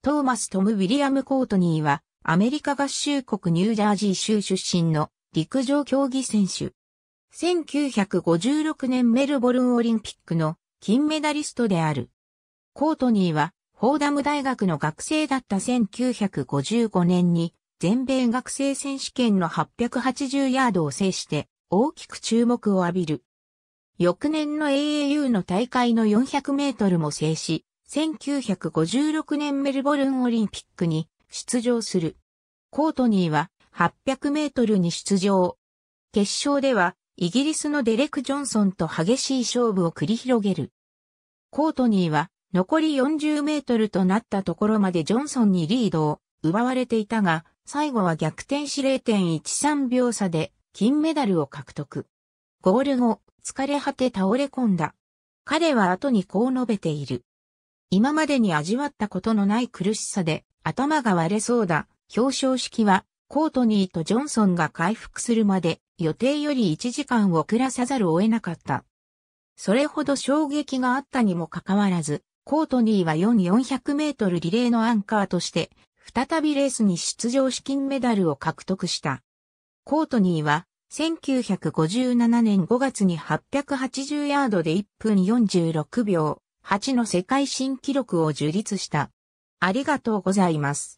トーマス・トム・ウィリアム・コートニーは、アメリカ合衆国ニュージャージー州出身の陸上競技選手。1956年メルボルンオリンピックの金メダリストである。コートニーは、フォーダム大学の学生だった1955年に、全米学生選手権の880ヤードを制して、大きく注目を浴びる。翌年の AAU の大会の400メートルも制し、1956年メルボルンオリンピックに出場する。コートニーは800メートルに出場。決勝ではイギリスのデレク・ジョンソンと激しい勝負を繰り広げる。コートニーは残り40メートルとなったところまでジョンソンにリードを奪われていたが、最後は逆転し0.13秒差で金メダルを獲得。ゴール後、疲れ果て倒れ込んだ。彼は後にこう述べている。今までに味わったことのない苦しさで頭が割れそうだ。表彰式はコートニーとジョンソンが回復するまで予定より1時間遅らさざるを得なかった。それほど衝撃があったにもかかわらず、コートニーは4400メートルリレーのアンカーとして、再びレースに出場資金メダルを獲得した。コートニーは、1957年5月に880ヤードで1分46秒、8の世界新記録を樹立した。ありがとうございます。